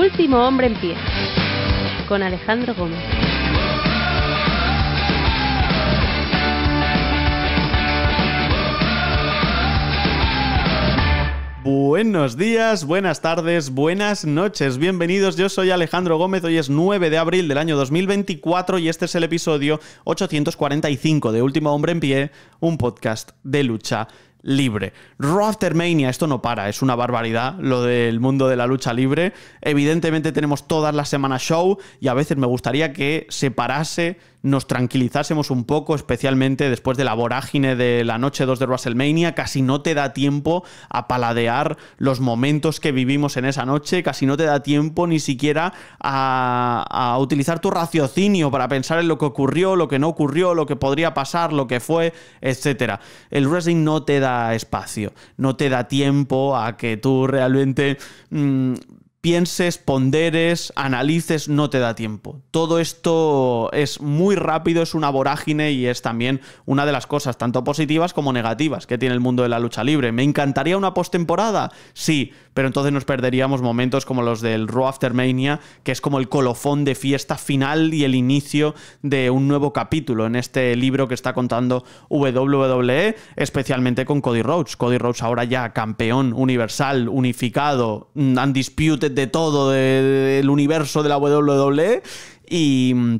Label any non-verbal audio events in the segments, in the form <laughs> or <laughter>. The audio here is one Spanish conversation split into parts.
Último hombre en pie, con Alejandro Gómez. Buenos días, buenas tardes, buenas noches, bienvenidos. Yo soy Alejandro Gómez, hoy es 9 de abril del año 2024 y este es el episodio 845 de Último Hombre en Pie, un podcast de lucha libre. Raw esto no para, es una barbaridad lo del mundo de la lucha libre. Evidentemente tenemos todas las semanas show y a veces me gustaría que se parase nos tranquilizásemos un poco, especialmente después de la vorágine de la noche 2 de WrestleMania, casi no te da tiempo a paladear los momentos que vivimos en esa noche, casi no te da tiempo ni siquiera a, utilizar tu raciocinio para pensar en lo que ocurrió, lo que no ocurrió, lo que podría pasar, lo que fue, etc. El wrestling no te da espacio, no te da tiempo a que tú realmente mm, pienses, ponderes, analices, no te da tiempo. Todo esto es muy rápido, es una vorágine y es también una de las cosas, tanto positivas como negativas, que tiene el mundo de la lucha libre. ¿Me encantaría una postemporada? Sí, pero entonces nos perderíamos momentos como los del Raw Aftermania, que es como el colofón de fiesta final y el inicio de un nuevo capítulo en este libro que está contando WWE, especialmente con Cody Rhodes. Cody Rhodes ahora ya campeón universal, unificado, undisputed de todo el del universo de la WWE y mm,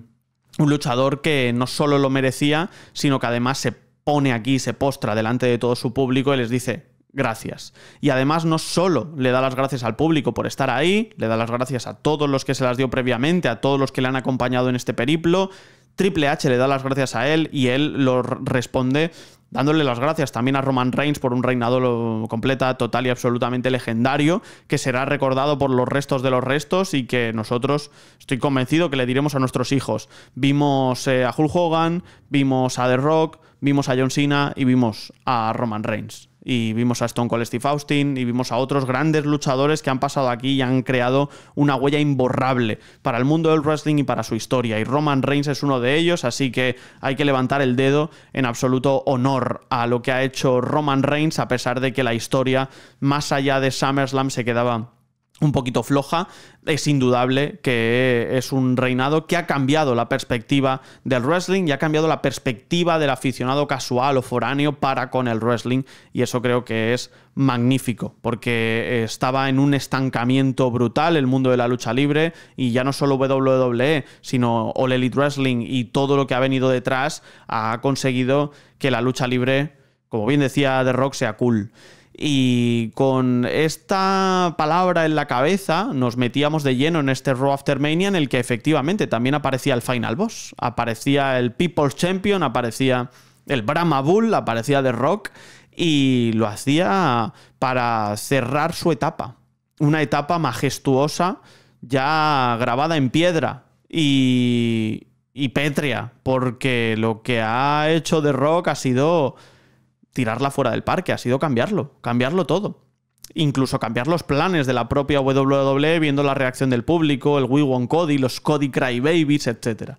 un luchador que no solo lo merecía, sino que además se pone aquí, se postra delante de todo su público y les dice, gracias. Y además no solo le da las gracias al público por estar ahí, le da las gracias a todos los que se las dio previamente, a todos los que le han acompañado en este periplo, Triple H le da las gracias a él y él lo responde dándole las gracias también a Roman Reigns por un reinado completa, total y absolutamente legendario, que será recordado por los restos de los restos y que nosotros estoy convencido que le diremos a nuestros hijos. Vimos eh, a Hulk Hogan, vimos a The Rock, vimos a John Cena y vimos a Roman Reigns y vimos a Stone Cold Steve Austin y vimos a otros grandes luchadores que han pasado aquí y han creado una huella imborrable para el mundo del wrestling y para su historia. Y Roman Reigns es uno de ellos, así que hay que levantar el dedo en absoluto honor a lo que ha hecho Roman Reigns, a pesar de que la historia, más allá de SummerSlam, se quedaba un poquito floja, es indudable que es un reinado que ha cambiado la perspectiva del wrestling y ha cambiado la perspectiva del aficionado casual o foráneo para con el wrestling y eso creo que es magnífico porque estaba en un estancamiento brutal el mundo de la lucha libre y ya no solo WWE sino All Elite Wrestling y todo lo que ha venido detrás ha conseguido que la lucha libre, como bien decía The Rock, sea cool. Y con esta palabra en la cabeza nos metíamos de lleno en este Raw Mania en el que efectivamente también aparecía el Final Boss, aparecía el People's Champion, aparecía el Brahma Bull, aparecía The Rock y lo hacía para cerrar su etapa. Una etapa majestuosa ya grabada en piedra y, y pétrea, porque lo que ha hecho The Rock ha sido tirarla fuera del parque, ha sido cambiarlo, cambiarlo todo. Incluso cambiar los planes de la propia WWE, viendo la reacción del público, el We Won Cody, los Cody Cry Babies etcétera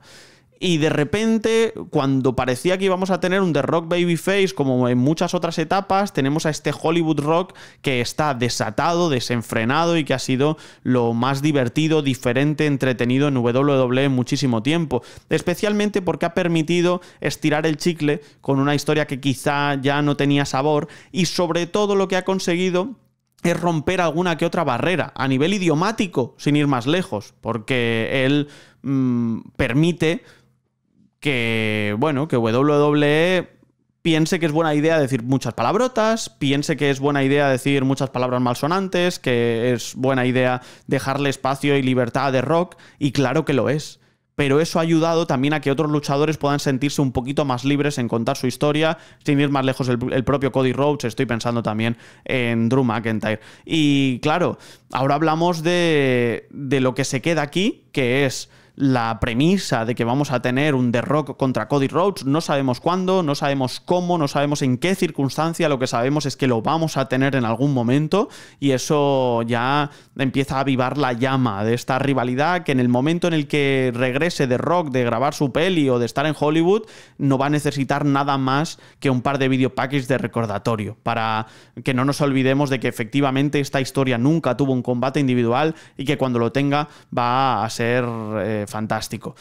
y de repente, cuando parecía que íbamos a tener un The Rock Babyface, como en muchas otras etapas, tenemos a este Hollywood Rock que está desatado, desenfrenado y que ha sido lo más divertido, diferente, entretenido en WWE en muchísimo tiempo. Especialmente porque ha permitido estirar el chicle con una historia que quizá ya no tenía sabor y sobre todo lo que ha conseguido es romper alguna que otra barrera a nivel idiomático, sin ir más lejos, porque él mm, permite que, bueno, que WWE piense que es buena idea decir muchas palabrotas, piense que es buena idea decir muchas palabras malsonantes, que es buena idea dejarle espacio y libertad de rock, y claro que lo es. Pero eso ha ayudado también a que otros luchadores puedan sentirse un poquito más libres en contar su historia, sin ir más lejos el, propio Cody Rhodes, estoy pensando también en Drew McIntyre. Y claro, ahora hablamos de, de lo que se queda aquí, que es la premisa de que vamos a tener un The Rock contra Cody Rhodes, no sabemos cuándo, no sabemos cómo, no sabemos en qué circunstancia, lo que sabemos es que lo vamos a tener en algún momento y eso ya empieza a avivar la llama de esta rivalidad que en el momento en el que regrese The Rock de grabar su peli o de estar en Hollywood, no va a necesitar nada más que un par de video de recordatorio para que no nos olvidemos de que efectivamente esta historia nunca tuvo un combate individual y que cuando lo tenga va a ser... Eh, fantástico.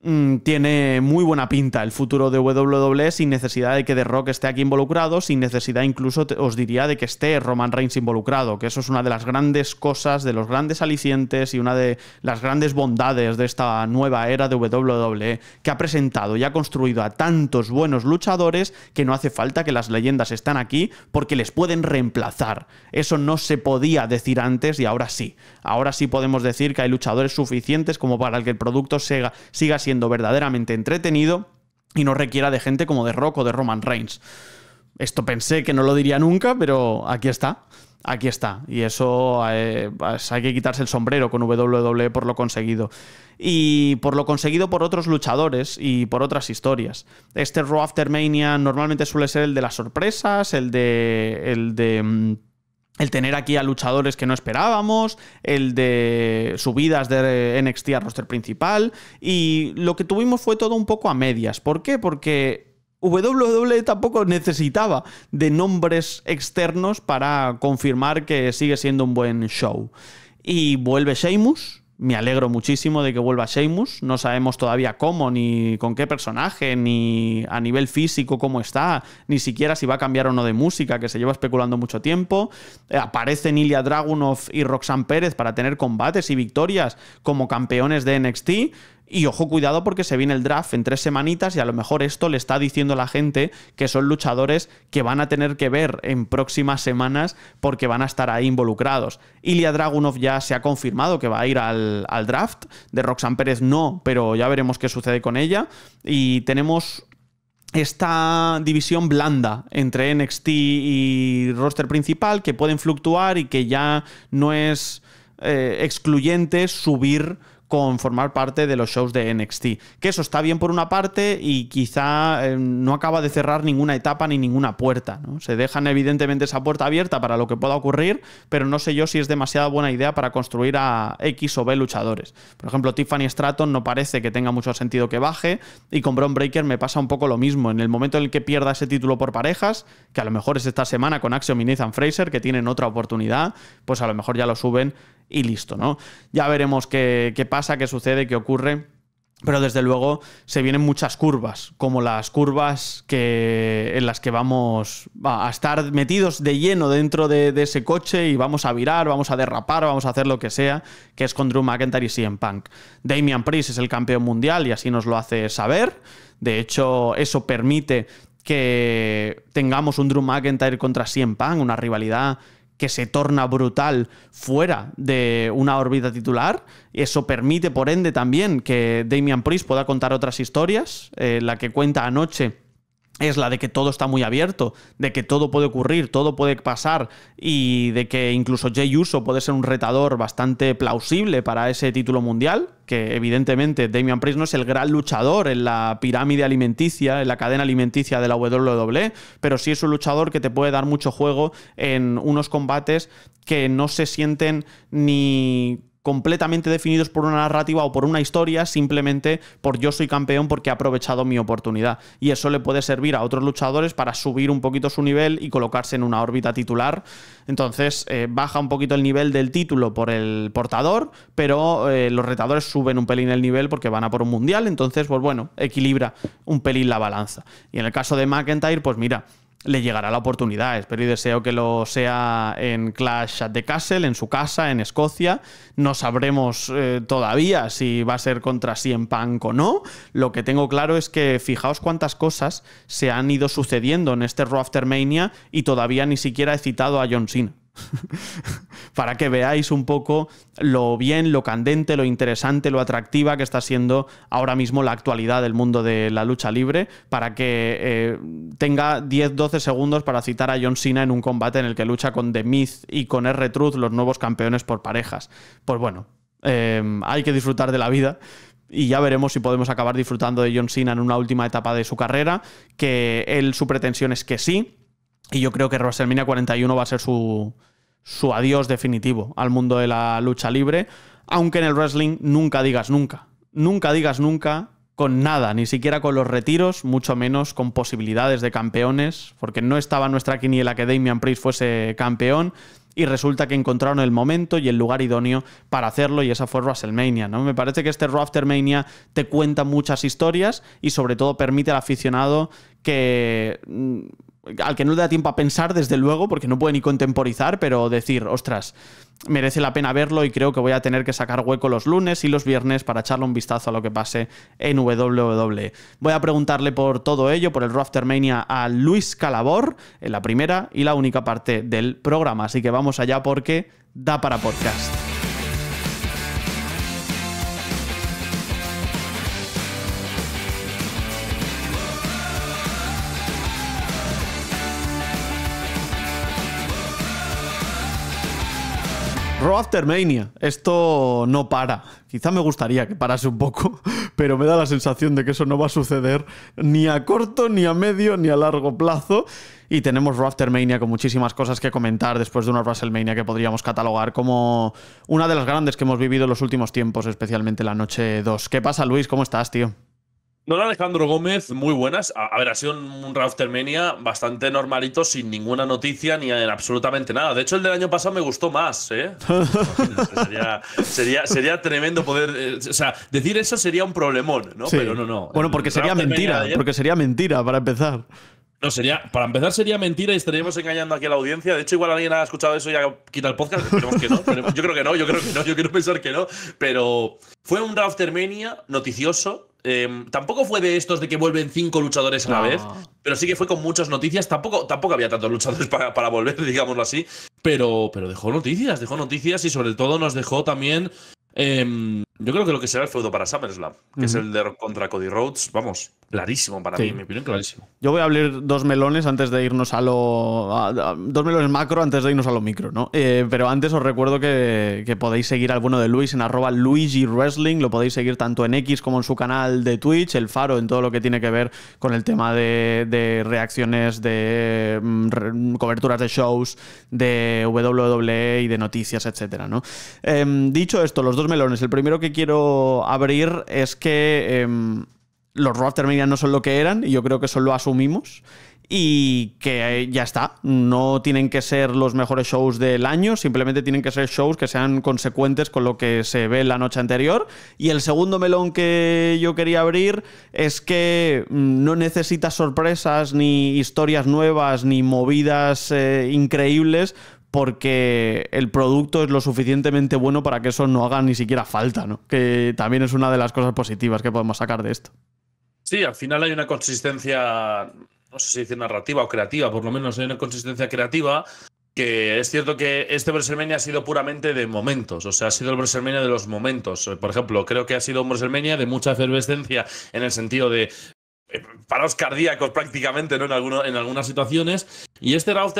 Mm, tiene muy buena pinta el futuro de WWE sin necesidad de que The Rock esté aquí involucrado, sin necesidad incluso os diría de que esté Roman Reigns involucrado, que eso es una de las grandes cosas, de los grandes alicientes y una de las grandes bondades de esta nueva era de WWE que ha presentado y ha construido a tantos buenos luchadores que no hace falta que las leyendas están aquí porque les pueden reemplazar. Eso no se podía decir antes y ahora sí. Ahora sí podemos decir que hay luchadores suficientes como para que el producto siga, siga siendo verdaderamente entretenido y no requiera de gente como de Rock o de Roman Reigns. Esto pensé que no lo diría nunca, pero aquí está. Aquí está. Y eso eh, pues, hay que quitarse el sombrero con WWE por lo conseguido. Y por lo conseguido por otros luchadores y por otras historias. Este Raw After Mania normalmente suele ser el de las sorpresas, el de. el de mm, el tener aquí a luchadores que no esperábamos, el de subidas de NXT a roster principal, y lo que tuvimos fue todo un poco a medias. ¿Por qué? Porque WWE tampoco necesitaba de nombres externos para confirmar que sigue siendo un buen show. Y vuelve Sheamus, me alegro muchísimo de que vuelva Sheamus. No sabemos todavía cómo, ni con qué personaje, ni a nivel físico cómo está, ni siquiera si va a cambiar o no de música, que se lleva especulando mucho tiempo. Eh, aparecen Ilya Dragunov y Roxanne Pérez para tener combates y victorias como campeones de NXT. Y ojo, cuidado porque se viene el draft en tres semanitas y a lo mejor esto le está diciendo a la gente que son luchadores que van a tener que ver en próximas semanas porque van a estar ahí involucrados. Ilya Dragunov ya se ha confirmado que va a ir al, draft, de Roxanne Pérez no, pero ya veremos qué sucede con ella. Y tenemos esta división blanda entre NXT y roster principal que pueden fluctuar y que ya no es eh, excluyente subir con formar parte de los shows de NXT. Que eso está bien por una parte y quizá eh, no acaba de cerrar ninguna etapa ni ninguna puerta. ¿no? Se dejan evidentemente esa puerta abierta para lo que pueda ocurrir, pero no sé yo si es demasiada buena idea para construir a X o B luchadores. Por ejemplo, Tiffany Stratton no parece que tenga mucho sentido que baje y con Bron Breaker me pasa un poco lo mismo. En el momento en el que pierda ese título por parejas, que a lo mejor es esta semana con Axiom y Nathan Fraser, que tienen otra oportunidad, pues a lo mejor ya lo suben y listo, ¿no? Ya veremos qué, pasa, qué sucede, qué ocurre. Pero desde luego se vienen muchas curvas, como las curvas que, en las que vamos a estar metidos de lleno dentro de, de, ese coche y vamos a virar, vamos a derrapar, vamos a hacer lo que sea, que es con Drew McIntyre y CM Punk. Damian Priest es el campeón mundial y así nos lo hace saber. De hecho, eso permite que tengamos un Drew McIntyre contra CM Punk, una rivalidad que se torna brutal fuera de una órbita titular. Eso permite, por ende, también que Damian Priest pueda contar otras historias. Eh, la que cuenta anoche es la de que todo está muy abierto, de que todo puede ocurrir, todo puede pasar y de que incluso Jay Uso puede ser un retador bastante plausible para ese título mundial, que evidentemente Damian Priest no es el gran luchador en la pirámide alimenticia, en la cadena alimenticia de la WWE, pero sí es un luchador que te puede dar mucho juego en unos combates que no se sienten ni completamente definidos por una narrativa o por una historia, simplemente por yo soy campeón porque he aprovechado mi oportunidad. Y eso le puede servir a otros luchadores para subir un poquito su nivel y colocarse en una órbita titular. Entonces eh, baja un poquito el nivel del título por el portador, pero eh, los retadores suben un pelín el nivel porque van a por un mundial. Entonces, pues bueno, equilibra un pelín la balanza. Y en el caso de McIntyre, pues mira, le llegará la oportunidad. Espero y deseo que lo sea en Clash at the Castle, en su casa, en Escocia. No sabremos eh, todavía si va a ser contra en Punk o no. Lo que tengo claro es que fijaos cuántas cosas se han ido sucediendo en este Raw Mania y todavía ni siquiera he citado a John Cena. <laughs> para que veáis un poco lo bien, lo candente, lo interesante, lo atractiva que está siendo ahora mismo la actualidad del mundo de la lucha libre, para que eh, tenga 10-12 segundos para citar a John Cena en un combate en el que lucha con The Myth y con R-Truth, los nuevos campeones por parejas. Pues bueno, eh, hay que disfrutar de la vida y ya veremos si podemos acabar disfrutando de John Cena en una última etapa de su carrera, que él su pretensión es que sí, y yo creo que WrestleMania 41 va a ser su, su adiós definitivo al mundo de la lucha libre, aunque en el wrestling nunca digas nunca. Nunca digas nunca con nada, ni siquiera con los retiros, mucho menos con posibilidades de campeones, porque no estaba nuestra quiniela que Damian Priest fuese campeón y resulta que encontraron el momento y el lugar idóneo para hacerlo y esa fue WrestleMania, ¿no? Me parece que este Raw Mania te cuenta muchas historias y sobre todo permite al aficionado que mm, al que no le da tiempo a pensar, desde luego, porque no puede ni contemporizar, pero decir, ostras, merece la pena verlo y creo que voy a tener que sacar hueco los lunes y los viernes para echarle un vistazo a lo que pase en WWE. Voy a preguntarle por todo ello, por el Raftermania a Luis Calabor, en la primera y la única parte del programa. Así que vamos allá porque da para podcast. Raw esto no para. Quizá me gustaría que parase un poco, <laughs> pero me da la sensación de que eso no va a suceder ni a corto, ni a medio, ni a largo plazo. Y tenemos Raw con muchísimas cosas que comentar después de una WrestleMania que podríamos catalogar como una de las grandes que hemos vivido en los últimos tiempos, especialmente la noche 2. ¿Qué pasa, Luis? ¿Cómo estás, tío? Don Alejandro Gómez, muy buenas. A, ver, ha sido un, bastante normalito, sin ninguna noticia ni absolutamente nada. De hecho, el del año pasado me gustó más, ¿eh? <laughs> sería, sería, tremendo poder. Eh, o sea, decir eso sería un problemón, ¿no? Pero no, no. Bueno, porque sería mentira, porque sería mentira para empezar. No, sería, para empezar sería mentira y estaríamos engañando aquí a la audiencia. De hecho, igual alguien ha escuchado eso y ya quita el podcast. Yo creo que no, yo creo que no, yo quiero pensar que no. Pero fue un Raftermania noticioso, Em, tampoco fue de estos de que vuelven cinco luchadores a la vez, pero sí que fue con muchas noticias. Tampoco, tampoco había tantos luchadores <laughs> para, volver, digámoslo así. Pero, pero dejó noticias, dejó noticias y sobre todo nos dejó también em, yo creo que lo que será el feudo para SummerSlam, que es el de contra Cody Rhodes, vamos, clarísimo para mí, me mi clarísimo. Yo voy a abrir dos melones antes de irnos a lo. dos melones macro antes de irnos a lo micro, ¿no? Eh, pero antes os recuerdo que, podéis seguir al bueno de Luis en arroba Luigi Wrestling, lo podéis seguir tanto en X como en su canal de Twitch, el Faro, en todo lo que tiene que ver con el tema de, reacciones, de mm, coberturas de shows, de WWE y de noticias, etcétera, ¿no? Em, dicho esto, los dos melones, el primero que quiero abrir es que em, los los Media no son lo que eran, y yo creo que eso lo asumimos. Y que eh, ya está, no tienen que ser los mejores shows del año, simplemente tienen que ser shows que sean consecuentes con lo que se ve la noche anterior. Y el segundo melón que yo quería abrir es que mm, no necesitas sorpresas, ni historias nuevas, ni movidas eh, increíbles porque el producto es lo suficientemente bueno para que eso no haga ni siquiera falta, ¿no? Que también es una de las cosas positivas que podemos sacar de esto. Sí, al final hay una consistencia, no sé si dice narrativa o creativa, por lo menos hay una consistencia creativa que es cierto que este WrestleMania ha sido puramente de momentos, o sea, ha sido el WrestleMania de los momentos. Por ejemplo, creo que ha sido un WrestleMania de mucha efervescencia en el sentido de eh, paros cardíacos prácticamente, ¿no? En, en algunas situaciones. Y este Raw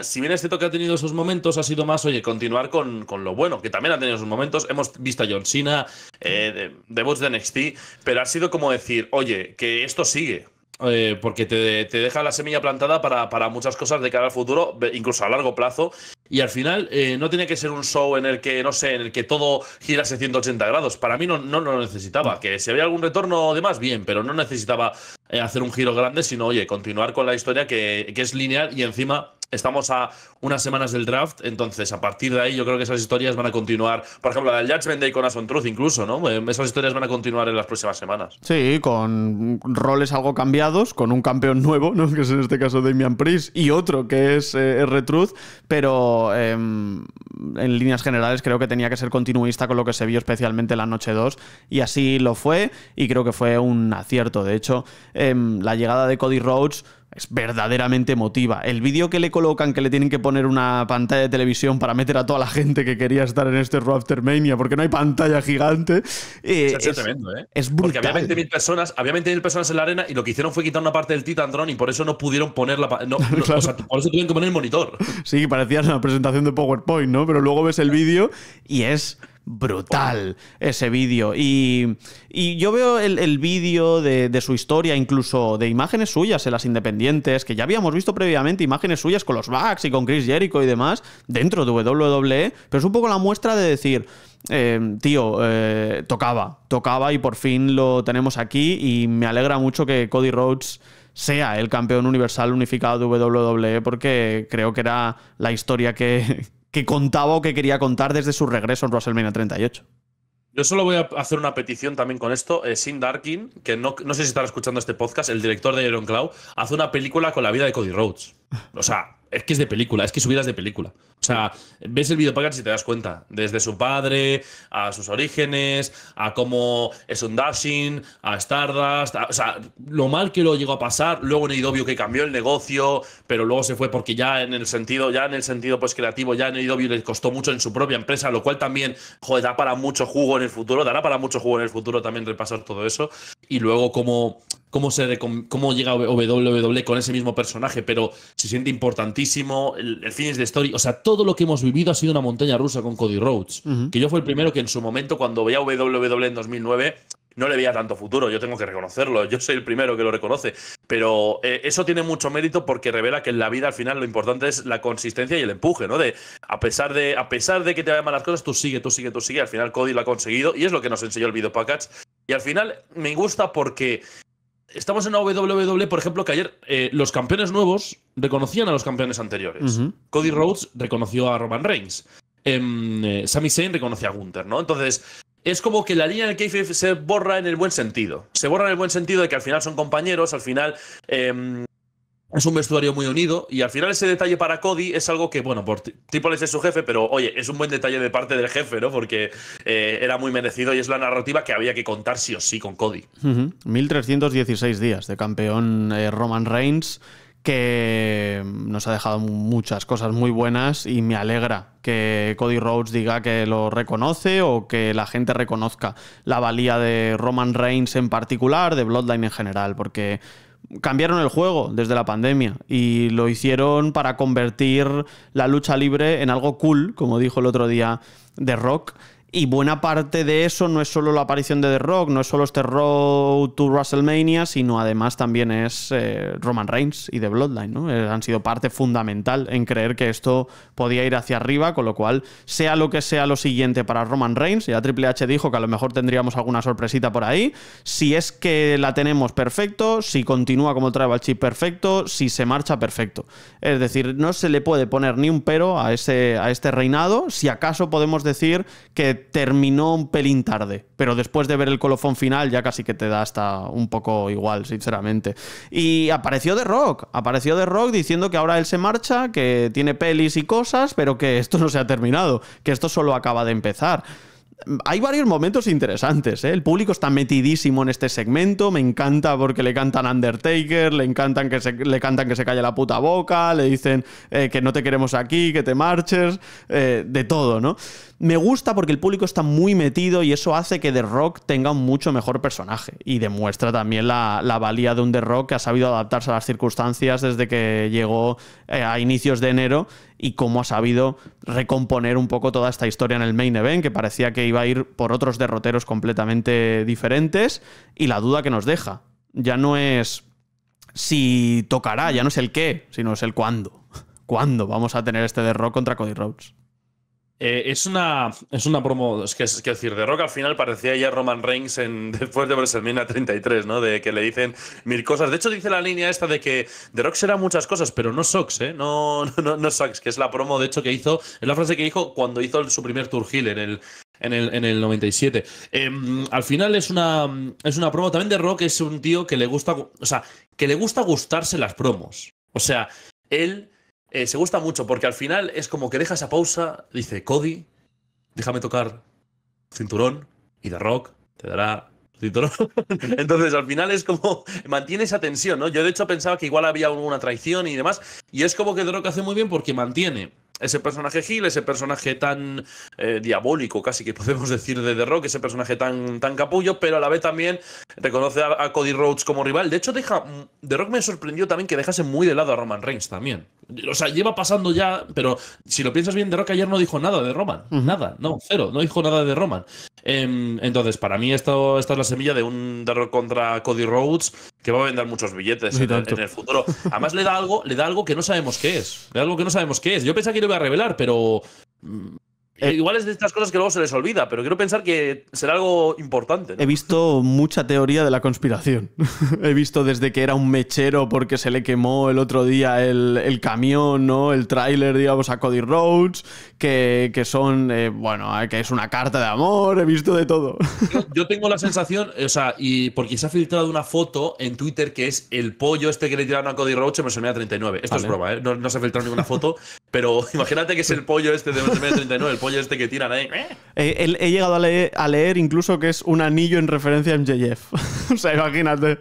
si bien este toque ha tenido sus momentos, ha sido más, oye, continuar con, con lo bueno, que también ha tenido sus momentos. Hemos visto a John Cena, eh, de, de, de NXT, pero ha sido como decir, oye, que esto sigue. Eh, porque te, deja la semilla plantada para, para, muchas cosas de cara al futuro, incluso a largo plazo. Y al final eh, no tiene que ser un show en el que, no sé, en el que todo 180 grados. Para mí no, no, lo necesitaba. Que si había algún retorno de más, bien, pero no necesitaba eh, hacer un giro grande, sino, oye, continuar con la historia que, que es lineal y encima estamos a unas semanas del draft, entonces a partir de ahí yo creo que esas historias van a continuar. Por ejemplo, la del Judgment Day con Ason Truth, incluso, ¿no? Eh, esas historias van a continuar en las próximas semanas. Sí, con roles algo cambiados, con un campeón nuevo, ¿no? Que es en este caso Damian Priest, y otro que es eh, R-Truth, pero em, en líneas generales creo que tenía que ser continuista con lo que se vio especialmente la noche 2, y así lo fue, y creo que fue un acierto. De hecho, em, la llegada de Cody Rhodes es verdaderamente emotiva. El vídeo que le colocan, que le tienen que poner una pantalla de televisión para meter a toda la gente que quería estar en este Raptor Mania porque no hay pantalla gigante. Eh, es, tremendo, ¿eh? Es brutal. Porque había 20.000 personas, personas en la arena y lo que hicieron fue quitar una parte del Titan Drone y por eso no pudieron poner la. No, <laughs> por eso tuvieron que poner el monitor. Sí, parecía una presentación de PowerPoint, ¿no? Pero luego ves el vídeo y es brutal ese vídeo. Y, yo veo el, vídeo de, su historia, incluso de imágenes suyas en las independientes, que ya habíamos visto previamente imágenes suyas con los Bucks y con Chris Jericho y demás, dentro de WWE, pero es un poco la muestra de decir... Eh, tío, eh, tocaba, tocaba y por fin lo tenemos aquí y me alegra mucho que Cody Rhodes sea el campeón universal unificado de WWE porque creo que era la historia que, que contaba o que quería contar desde su regreso en WrestleMania 38. Yo solo voy a hacer una petición también con esto. Eh, Sin Darkin, que no, sé si estará escuchando este podcast, el director de Iron Cloud hace una película con la vida de Cody Rhodes. O sea, es que es de película, es que subidas de película. O sea, ves el video pagar y te das cuenta, desde su padre, a sus orígenes, a cómo es un dashing, a Stardust, o sea, lo mal que lo llegó a pasar, luego en Idobio e que cambió el negocio, pero luego se fue porque ya en el sentido, ya en el sentido pues creativo, ya en Idobio e le costó mucho en su propia empresa, lo cual también, joder, da para mucho jugo en el futuro, dará para mucho jugo en el futuro también repasar todo eso y luego como cómo, se, cómo llega WWE con ese mismo personaje, pero se siente importantísimo, el, el finish de story, o sea, todo lo que hemos vivido ha sido una montaña rusa con Cody Rhodes, que yo fue el primero que en su momento, cuando veía WWE en 2009, no le veía tanto futuro, yo tengo que reconocerlo, yo soy el primero que lo reconoce, pero eh, eso tiene mucho mérito porque revela que en la vida al final lo importante es la consistencia y el empuje, ¿no? De a pesar de a pesar de que te vayan malas cosas, tú sigue, tú sigue, tú sigue, al final Cody lo ha conseguido y es lo que nos enseñó el video package y al final me gusta porque estamos en una WWE, por ejemplo, que ayer eh, los campeones nuevos reconocían a los campeones anteriores. Cody Rhodes reconoció a Roman Reigns. Sammy em, eh, Sami Zayn a Gunther, ¿no? Entonces, es como que la línea del que se borra en el buen sentido. Se borra en el buen sentido de que al final son compañeros, al final em, es un vestuario muy unido y al final ese detalle para Cody es algo que, bueno, por le es su jefe, pero oye, es un buen detalle de parte del jefe, ¿no? Porque eh, era muy merecido y es la narrativa que había que contar sí o sí con Cody. 1316 días de campeón eh, Roman Reigns que nos ha dejado muchas cosas muy buenas y me alegra que Cody Rhodes diga que lo reconoce o que la gente reconozca la valía de Roman Reigns en particular, de Bloodline en general, porque cambiaron el juego desde la pandemia y lo hicieron para convertir la lucha libre en algo cool, como dijo el otro día The Rock. Y buena parte de eso no es solo la aparición de The Rock, no es solo este Road to WrestleMania, sino además también es eh, Roman Reigns y The Bloodline. ¿no? Eh, han sido parte fundamental en creer que esto podía ir hacia arriba, con lo cual, sea lo que sea lo siguiente para Roman Reigns, ya Triple H dijo que a lo mejor tendríamos alguna sorpresita por ahí. Si es que la tenemos perfecto, si continúa como Tribal Chip perfecto, si se marcha perfecto. Es decir, no se le puede poner ni un pero a, ese, a este reinado. Si acaso podemos decir que terminó un pelín tarde, pero después de ver el colofón final ya casi que te da hasta un poco igual, sinceramente. Y apareció The Rock, apareció The Rock diciendo que ahora él se marcha, que tiene pelis y cosas, pero que esto no se ha terminado, que esto solo acaba de empezar hay varios momentos interesantes. ¿eh? El público está metidísimo en este segmento. Me encanta porque le cantan Undertaker, le, encantan que se, le cantan que se calle la puta boca, le dicen eh, que no te queremos aquí, que te marches, eh, de todo, ¿no? Me gusta porque el público está muy metido y eso hace que The Rock tenga un mucho mejor personaje y demuestra también la valía de un The Rock que ha sabido adaptarse a las circunstancias desde que llegó a inicios de enero y cómo ha sabido recomponer un poco toda esta historia en el main event, que parecía que iba a ir por otros derroteros completamente diferentes, y la duda que nos deja. Ya no es si tocará, ya no es el qué, sino es el cuándo. <laughs> ¿Cuándo vamos a tener este derro contra Cody Rhodes? Eh, es, una, es una promo, es que es decir, de Rock al final parecía ya Roman Reigns en, <laughs> después de WrestleMania 33, ¿no? De que le dicen mil cosas. De hecho, dice la línea esta de que The Rock será muchas cosas, pero no Sox, ¿eh? No, <laughs> no, no Sox, que es la promo, de hecho, que hizo, es la frase que dijo cuando hizo su primer tour heel en el, en el, en el 97. Em, al final es una, es una promo también de Rock, es un tío que le gusta, o sea, que le gusta gustarse las promos. O sea, él eh, se gusta mucho porque al final es como que deja esa pausa, dice Cody, déjame tocar cinturón y The Rock te dará cinturón. <laughs> Entonces al final es como mantiene esa tensión, ¿no? Yo de hecho pensaba que igual había alguna traición y demás y es como que The Rock hace muy bien porque mantiene ese personaje Gil, ese personaje tan eh, diabólico, casi que podemos <laughs> decir de The Rock, ese personaje tan, tan capullo, pero a la vez también reconoce a, Cody Rhodes como rival. De hecho, deja, mm, The Rock me sorprendió también que dejase muy de lado a Roman Reigns también. O sea, lleva pasando ya, pero si lo piensas bien, The Rock ayer no dijo nada de Roman. Nada, no, cero, no dijo nada de Roman. Em, entonces, para mí, esto, esta es la semilla de un The Rock contra Cody Rhodes que va a vender muchos billetes en el, futuro. Además, le da algo, le da algo que no sabemos qué es. Le da algo que no sabemos qué es. Yo pensaba que lo iba a revelar, pero. Mm, eh. Igual es de estas cosas que luego se les olvida, pero quiero pensar que será algo importante. He visto mucha teoría de la conspiración. <laughs> He visto desde que era un mechero porque se le quemó el otro día el, camión, ¿no? El tráiler, digamos, a Cody Rhodes, que, son, eh, bueno, eh, que es una carta de amor, he visto de todo. Yo, tengo la sensación, o sea, y porque se ha filtrado una foto en Twitter que es el pollo este que le tiraron a Cody Roach en WrestleMania 39. Esto es prueba ¿eh? No, se ha filtrado ninguna foto, pero <laughs> imagínate que es el pollo este de WrestleMania 39, el pollo este que tiran ahí. He, llegado a leer, incluso que es un anillo en referencia a MJF. <laughs> o sea, imagínate,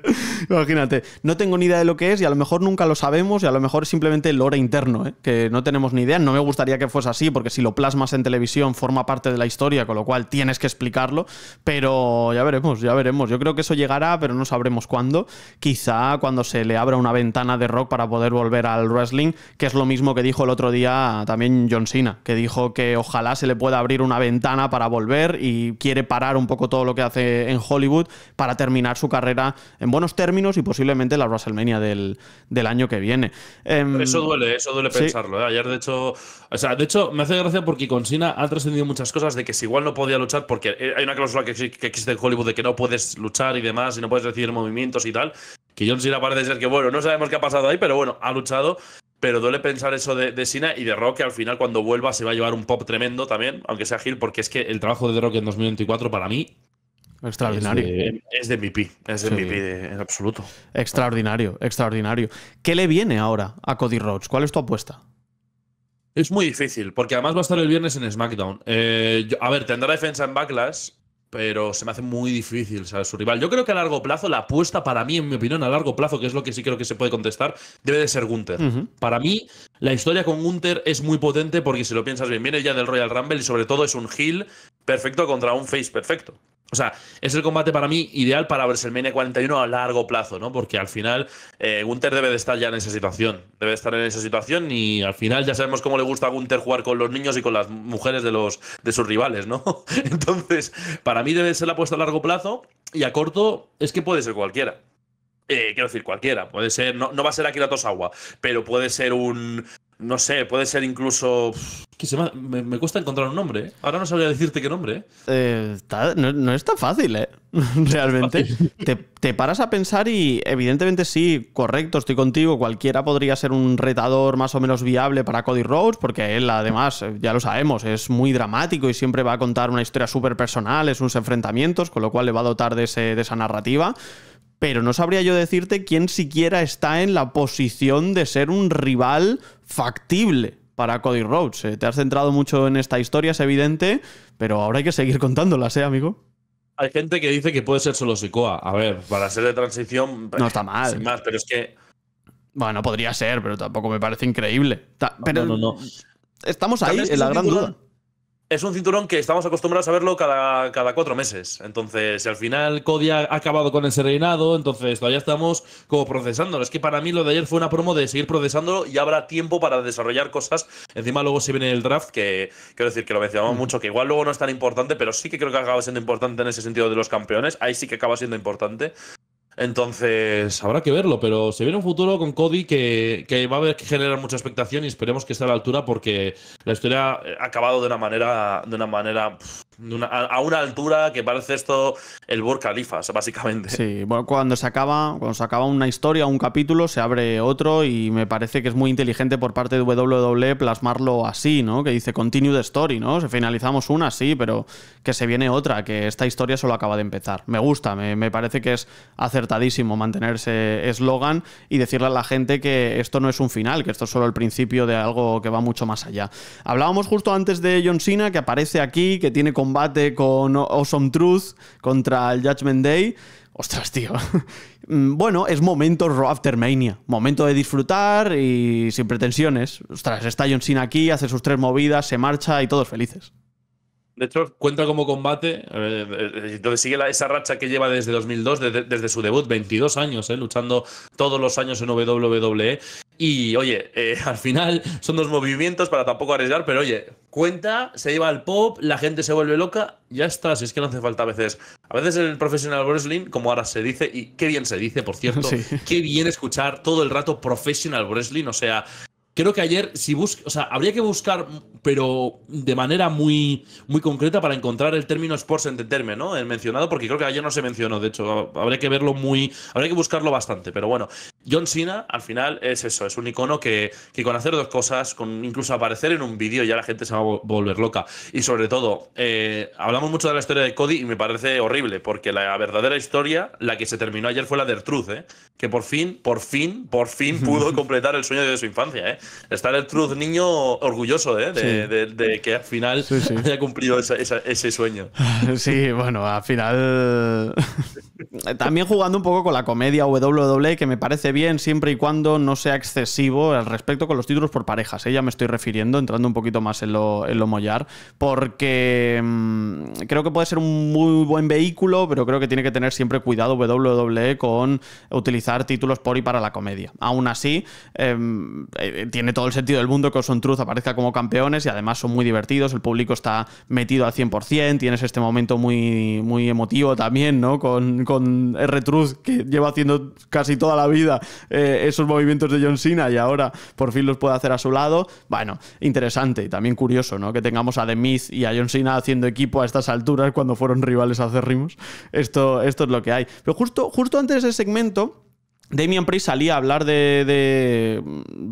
imagínate. No tengo ni idea de lo que es y a lo mejor nunca lo sabemos y a lo mejor es simplemente el lore interno, que no tenemos ni idea. No me gustaría que fuese así porque si lo plasmas en televisión forma parte de la historia, con lo cual tienes que explicarlo, pero ya veremos, ya veremos. Yo creo que eso llegará, pero no sabremos cuándo. Quizá cuando se le abra una ventana de rock para poder volver al wrestling, que es lo mismo que dijo el otro día también John Cena, que dijo que ojalá se le pueda abrir una ventana para volver y quiere parar un poco todo lo que hace en Hollywood para terminar su carrera en buenos términos y posiblemente la WrestleMania del, año que viene. eso em, duele, eso duele pensarlo. ¿eh? Ayer, de hecho, o sea, de hecho, me hace Gracias porque con Sina ha trascendido muchas cosas de que si igual no podía luchar, porque hay una cláusula que, existe en Hollywood de que no puedes luchar y demás, y no puedes decidir movimientos y tal. Que John Cena parece ser que, bueno, no sabemos qué ha pasado ahí, pero bueno, ha luchado. Pero duele pensar eso de, de Sina y de Rock, que al final cuando vuelva se va a llevar un pop tremendo también, aunque sea Gil, porque es que el trabajo de Rock en 2024 para mí Extraordinario. Es de, MVP, es de MVP en absoluto. Extraordinario, extraordinario. ¿Qué le viene ahora a Cody Rhodes? ¿Cuál es tu apuesta? Es muy difícil, porque además va a estar el viernes en SmackDown. Eh, a ver, tendrá defensa en Backlash, pero se me hace muy difícil saber su rival. Yo creo que a largo plazo, la apuesta para mí, en mi opinión, a largo plazo, que es lo que sí creo que se puede contestar, debe de ser Gunther. Para mí, la historia con Gunther es muy potente porque si lo piensas bien, viene ya del Royal Rumble y sobre todo es un heel perfecto contra un face perfecto. O sea, es el combate para mí ideal para el Mene 41 a largo plazo, ¿no? Porque al final eh, Gunter debe de estar ya en esa situación. Debe de estar en esa situación y al final ya sabemos cómo le gusta a Gunther jugar con los niños y con las mujeres de, los, de sus rivales, ¿no? <laughs> Entonces, para mí debe ser la apuesta a largo plazo y a corto es que puede ser cualquiera. Eh, quiero decir, cualquiera. Puede ser, no, no va a ser Akira Tosawa, pero puede ser un no sé, puede ser incluso. me, cuesta encontrar un nombre. ¿eh? Ahora no sabría decirte qué nombre. ¿eh? Eh, no, es tan fácil, ¿eh? <laughs> Realmente. Te, paras a pensar y, evidentemente, sí, correcto, estoy contigo. Cualquiera podría ser un retador más o menos viable para Cody Rhodes, porque él, además, ya lo sabemos, es muy dramático y siempre va a contar una historia súper personal, es unos enfrentamientos, con lo cual le va a dotar de, de esa narrativa pero no sabría yo decirte quién siquiera está en la posición de ser un rival factible para Cody Rhodes. Eh. Te has centrado mucho en esta historia, es evidente, pero ahora hay que seguir contándola, ¿eh, amigo? Hay gente que dice que puede ser solo Sikoa. A ver, para ser de transición. No está mal. Sin eh. más, pero es que. Bueno, podría ser, pero tampoco me parece increíble. pero no, no, no, Estamos ahí, en la gran duda es un cinturón que estamos acostumbrados a verlo cada, cada cuatro meses. Entonces, al final Cody ha acabado con ese reinado, entonces todavía estamos como procesándolo. Es que para mí lo de ayer fue una promo de seguir procesándolo y habrá tiempo para desarrollar cosas. Encima luego se viene el draft, que quiero decir que lo mencionamos mm. mucho, que igual luego no es tan importante, pero sí que creo que acaba siendo importante en ese sentido de los campeones. Ahí sí que acaba siendo importante. Entonces, habrá que verlo, pero se viene un futuro con Cody que, va a que generar mucha expectación y esperemos que esté a la altura porque la historia ha acabado de una manera, de una manera a una altura que parece esto el Burj Khalifa, básicamente. Sí, bueno, cuando se acaba, cuando se acaba una historia, un capítulo, se abre otro y me parece que es muy inteligente por parte de WWE plasmarlo así, ¿no? Que dice continue the story, ¿no? Se finalizamos una, sí, pero que se viene otra, que esta historia solo acaba de empezar. Me gusta, me, parece que es acertadísimo mantener ese eslogan y decirle a la gente que esto no es un final, que esto es solo el principio de algo que va mucho más allá. Hablábamos justo antes de John Cena, que aparece aquí, que tiene como combate con Awesome Truth contra el Judgment Day. Ostras, tío. <laughs> Mm, bueno, es momento Raw Momento de disfrutar y sin pretensiones. Ostras, está John Cena aquí, hace sus tres movidas, se marcha y todos felices. De hecho, cuenta como combate. Eh, eh, entonces sigue esa racha que lleva desde 2002, desde, su debut, 22 años, eh, luchando todos los años en WWE. Y oye, al final son dos movimientos para tampoco arriesgar, pero oye, cuenta, se lleva al pop, la gente se vuelve loca, ya está. Si es que no hace falta a veces. A veces el profesional wrestling, como ahora se dice, y qué bien se dice, por cierto, <laughs> qué bien escuchar todo el rato professional wrestling, o sea, creo que ayer, si busco, o sea, habría que buscar, pero de manera muy, muy concreta para encontrar el término sports entertainment, ¿no? El mencionado, porque creo que ayer no se mencionó, de hecho, habría que verlo muy, habría que buscarlo bastante, pero bueno, John Cena al final es eso, es un icono que, con hacer dos cosas, con incluso aparecer en un vídeo ya la gente se va a volver loca. Y sobre todo, eh, hablamos mucho de la historia de Cody y me parece horrible, porque la verdadera historia, la que se terminó ayer fue la de Truth, ¿eh? que por fin, por fin, por fin <laughs> pudo completar el sueño de su infancia. ¿eh? Estar el truz niño orgulloso ¿eh? de, que al final <laughs> haya cumplido ese sueño. <laughs> Sí, bueno, al final <laughs> También jugando un poco con la comedia WWE, que me parece bien siempre y cuando no sea excesivo al respecto con los títulos por parejas. ¿eh? Ya me estoy refiriendo, entrando un poquito más en lo, en mollar, porque mm, creo que puede ser un muy buen vehículo, pero creo que tiene que tener siempre cuidado WWE con utilizar títulos por y para la comedia. Aún así, em, eh, tiene todo el sentido del mundo que Son Truth aparezca como campeones y además son muy divertidos, el público está metido al 100%, tienes este momento muy, muy emotivo también, ¿no? Con, con R-Truth, que lleva haciendo casi toda la vida eh, esos movimientos de John Cena y ahora por fin los puede hacer a su lado. Bueno, interesante y también curioso, ¿no? Que tengamos a The y a John Cena haciendo equipo a estas alturas cuando fueron rivales acérrimos. Esto, esto es lo que hay. Pero justo, justo antes de ese segmento. Damian Priest salía a hablar de, de,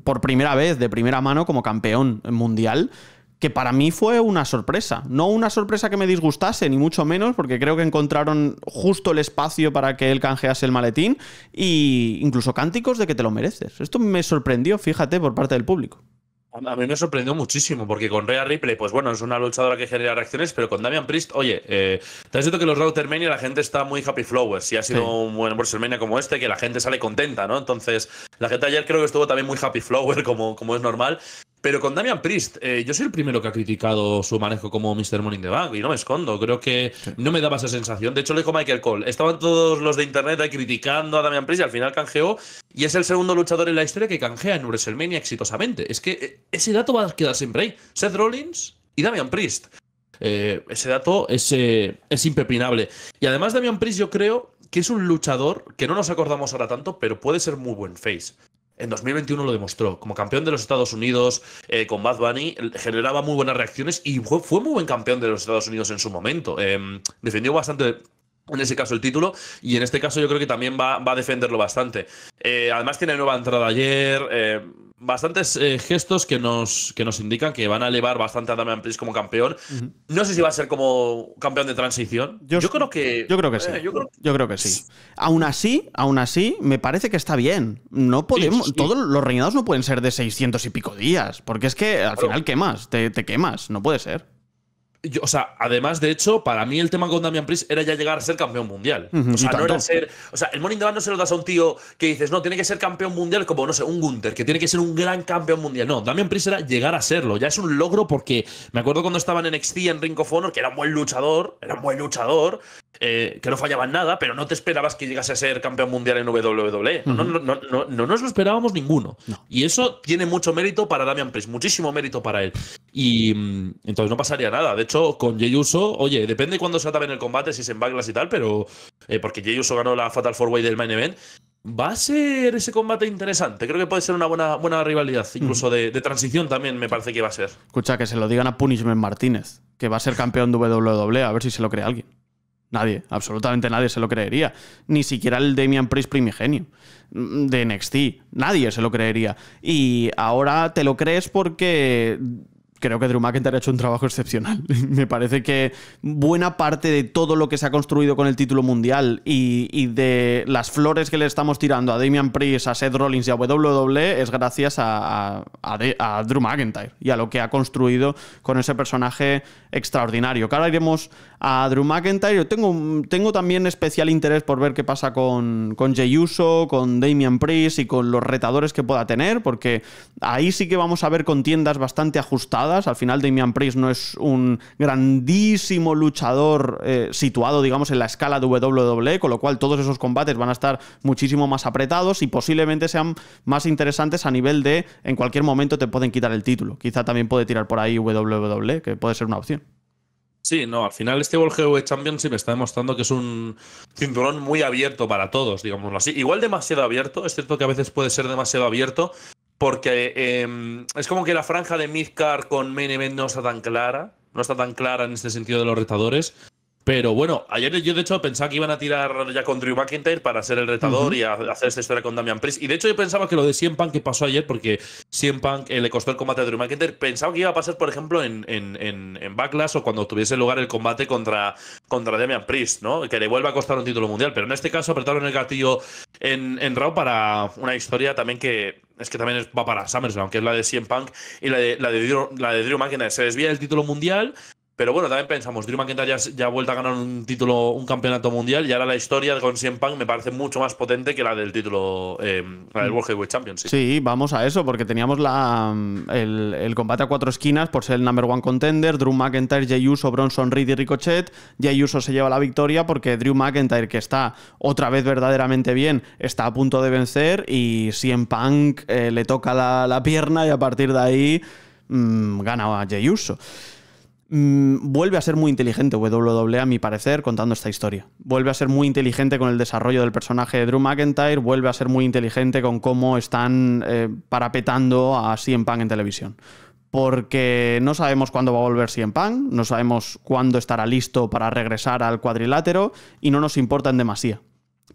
por primera vez, de primera mano, como campeón mundial que para mí fue una sorpresa. No una sorpresa que me disgustase, ni mucho menos, porque creo que encontraron justo el espacio para que él canjease el maletín y incluso cánticos de que te lo mereces. Esto me sorprendió, fíjate, por parte del público. A mí me sorprendió muchísimo, porque con Rea Ripley, pues bueno, es una luchadora que genera reacciones, pero con Damian Priest, oye, eh, te has dicho que los Routermania la gente está muy happy flower. Si ha sido un buen WrestleMania como este, que la gente sale contenta, ¿no? Entonces, la gente ayer creo que estuvo también muy happy flower, <laughs> como, como es normal, pero con Damian Priest, eh, yo soy el primero que ha criticado su manejo como Mr. Morning the Bank y no me escondo. Creo que no me daba esa sensación. De hecho, le dijo Michael Cole. Estaban todos los de internet ahí criticando a Damian Priest y al final canjeó. Y es el segundo luchador en la historia que canjea en WrestleMania exitosamente. Es que eh, ese dato va a quedar siempre ahí. Seth Rollins y Damian Priest. Eh, ese dato es, es impepinable. Y además, Damian Priest, yo creo que es un luchador que no nos acordamos ahora tanto, pero puede ser muy buen face. En 2021 lo demostró. Como campeón de los Estados Unidos eh, con Bad Bunny, generaba muy buenas reacciones y fue, muy buen campeón de los Estados Unidos en su momento. Em, defendió bastante. En ese caso el título, y en este caso yo creo que también va, a defenderlo bastante. Eh, además tiene nueva entrada ayer, eh, bastantes eh, gestos que nos, que nos indican que van a elevar bastante a Damian Priest como campeón. No sé si va a ser como campeón de transición. Yo, creo que. Yo creo que eh, sí. yo, creo... que sí. Aún así, aún así, me parece que está bien. No podemos. Todos los reinados no pueden ser de 600 y pico días. Porque es que al final quemas, te, te quemas. No puede ser o sea, además, de hecho, para mí el tema con Damian Priest era ya llegar a ser campeón mundial. o sea, no era ser. O sea, el Morning Demand no se lo das a un tío que dices, no, tiene que ser campeón mundial, como no sé, un Gunter, que tiene que ser un gran campeón mundial. No, Damian Priest era llegar a serlo. Ya es un logro porque me acuerdo cuando estaban en NXT en Ring of Honor, que era un buen luchador, era un buen luchador, eh, que no fallaban nada, pero no te esperabas que llegase a ser campeón mundial en WWE. no, nos lo esperábamos ninguno. Y eso tiene mucho mérito para Damian Priest, muchísimo mérito para él. Y mm, entonces no pasaría nada. De hecho, con Jey oye, depende cuándo se atabe en el combate, si se en y tal, pero eh, porque Jey Uso ganó la Fatal Four Way del Main Event, va a ser ese combate interesante. Creo que puede ser una buena, buena rivalidad, incluso de, transición también me parece que va a ser. Escucha, que se lo digan a Punishment Martínez, que va a ser campeón de WWE, a ver si se lo cree alguien. Nadie, absolutamente nadie se lo creería. Ni siquiera el Damian Priest primigenio mm, de NXT. Nadie se lo creería. Y ahora te lo crees porque creo que Drew McIntyre ha hecho un trabajo excepcional. <laughs> Me parece que buena parte de todo lo que se ha construido con el título mundial y, de las flores que le estamos tirando a Damian Priest, a Seth Rollins y a WWE es gracias a, a, Drew McIntyre y a lo que ha construido con ese personaje extraordinario. Que ahora iremos a Drew McIntyre. tengo, tengo también especial interés por ver qué pasa con, con Uso, con Damian Priest y con los retadores que pueda tener, porque ahí sí que vamos a ver contiendas bastante ajustadas. Al final, Damian Priest no es un grandísimo luchador eh, situado, digamos, en la escala de WWE, con lo cual todos esos combates van a estar muchísimo más apretados y posiblemente sean más interesantes a nivel de en cualquier momento te pueden quitar el título. Quizá también puede tirar por ahí WWE, que puede ser una opción. Sí, no, al final este World Heavyweight me está demostrando que es un cinturón muy abierto para todos, digámoslo así. Igual demasiado abierto, es cierto que a veces puede ser demasiado abierto, porque em, es como que la franja de Midcar con Main Event no está tan clara, no está tan clara en este sentido de los retadores. Pero bueno, ayer yo de hecho pensaba que iban a tirar ya con Drew McIntyre para ser el retador y hacer esta historia con Damian Priest. Y de hecho yo pensaba que lo de Cien Punk que pasó ayer, porque Cien Punk eh, le costó el combate a Drew McIntyre, pensaba que iba a pasar, por ejemplo, en, en, Backlash o cuando tuviese lugar el combate contra, contra Damian Priest, ¿no? Que le vuelva a costar un título mundial. Pero en este caso apretaron el gatillo en, en Raw para una historia también que es que también va para SummerSlam, que es la de CM Punk y la de, la de, Drew, McIntyre. Se desvía el título mundial, pero bueno, también pensamos, Drew McIntyre ya, ha vuelto a ganar un título, un campeonato mundial y ahora la historia con Cien Punk me parece mucho más potente que la del título, eh, del mm. World Heavyweight Championship. Sí, vamos a eso, porque teníamos la, mm, el, combate a cuatro esquinas por ser el number one contender, Drew McIntyre, Jey Uso, Bronson Reed y Ricochet. Jey Uso se lleva la victoria porque Drew McIntyre, que está otra vez verdaderamente bien, está a punto de vencer y Cien Punk eh, le toca la, pierna y a partir de ahí mm, gana a Jey Uso. Mm, vuelve a ser muy inteligente WWE, a mi parecer, contando esta historia. Vuelve a ser muy inteligente con el desarrollo del personaje de Drew McIntyre, vuelve a ser muy inteligente con cómo están eh, parapetando a CM Punk en televisión. Porque no sabemos cuándo va a volver CM Punk, no sabemos cuándo estará listo para regresar al cuadrilátero y no nos importa en demasía.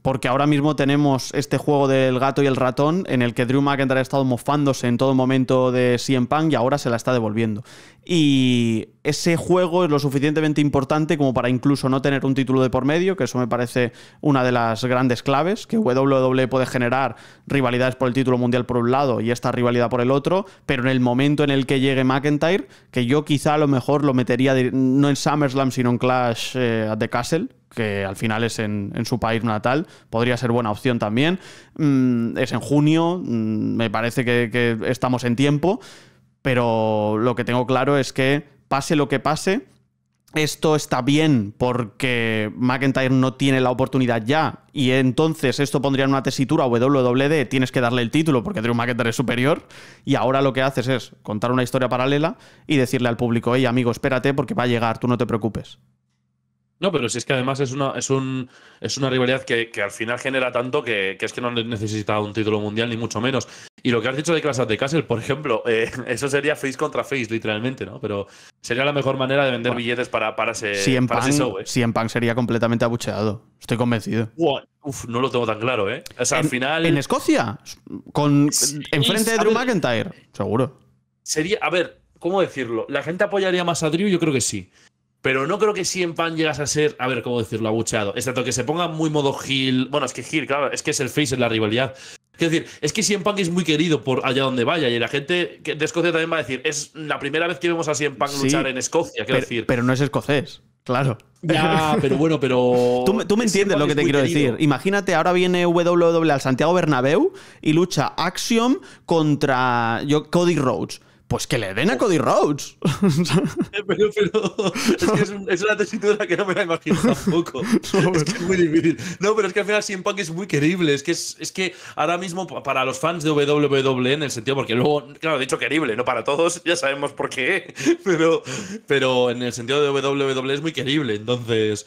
Porque ahora mismo tenemos este juego del gato y el ratón en el que Drew McIntyre ha estado mofándose en todo momento de CM Punk y ahora se la está devolviendo y ese juego es lo suficientemente importante como para incluso no tener un título de por medio, que eso me parece una de las grandes claves, que WWE puede generar rivalidades por el título mundial por un lado y esta rivalidad por el otro, pero en el momento en el que llegue McIntyre, que yo quizá a lo mejor lo metería no en SummerSlam, sino en Clash eh, at the Castle, que al final es en, su país natal, podría ser buena opción también. Mm, es en junio, mm, me parece que estamos en tiempo pero lo que tengo claro es que pase lo que pase, esto está bien porque McIntyre no tiene la oportunidad ya y entonces esto pondría en una tesitura WWD, tienes que darle el título porque Drew McIntyre es superior y ahora lo que haces es contar una historia paralela y decirle al público, hey amigo, espérate porque va a llegar, tú no te preocupes. No, pero si es que además es una, es un, es una rivalidad que, que al final genera tanto que, es que no necesita un título mundial, ni mucho menos. Y lo que has dicho de Clash de Castle, por ejemplo, eh, <laughs> eso sería face contra face, literalmente, ¿no? Pero sería la mejor manera de vender billetes para, para, ese, si para ¿eh? Punk, sería completamente abucheado, estoy convencido. uf, no lo tengo tan claro, ¿eh? O sea, al final. En Escocia, con, enfrente de Drew McIntyre, seguro. Sería, a ver, ¿cómo decirlo? ¿La gente apoyaría más a Drew? Yo creo que sí. Pero no creo que Siempan Punk llegas a ser, a ver cómo decirlo, abucheado. Excepto que se ponga muy modo Gil… Bueno, es que Gil, claro, es que es el face en la rivalidad. Es decir, es que Siempan Punk es muy querido por allá donde vaya y la gente de Escocia también va a decir, es la primera vez que vemos a Siempan luchar en Escocia, quiero decir. Pero no es escocés, claro. Ya, pero bueno, pero... <laughs> Tú, me entiendes lo que te quiero decir. Imagínate, ahora viene WWE al Santiago Bernabéu y lucha Axiom contra Cody Rhodes pues que le den a Cody Rhodes. <laughs> Eh, pero, pero es, que es, una tesitura que no me la imagino tampoco. <laughs> No, es que es muy difícil. No, pero es que al final CM Punk es muy querible. Es que, es, que ahora mismo para los fans de WWE, en el sentido, porque luego, claro, he dicho querible, no para todos, ya sabemos por qué, <laughs> pero, pero en el sentido de WWE es muy querible. Entonces,